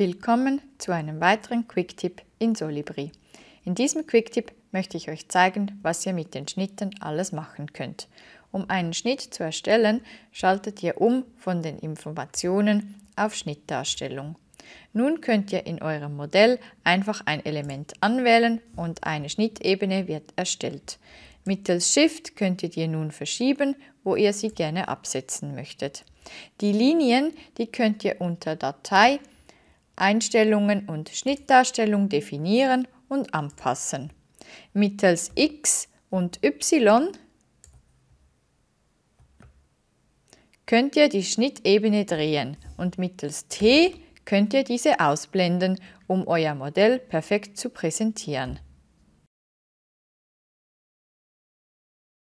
Willkommen zu einem weiteren Quicktip in Solibri. In diesem Quicktip möchte ich euch zeigen, was ihr mit den Schnitten alles machen könnt. Um einen Schnitt zu erstellen, schaltet ihr um von den Informationen auf Schnittdarstellung. Nun könnt ihr in eurem Modell einfach ein Element anwählen und eine Schnittebene wird erstellt. Mittels Shift könntet ihr nun verschieben, wo ihr sie gerne absetzen möchtet. Die Linien, die könnt ihr unter Datei Einstellungen und Schnittdarstellung definieren und anpassen. Mittels X und Y könnt ihr die Schnittebene drehen und mittels T könnt ihr diese ausblenden, um euer Modell perfekt zu präsentieren.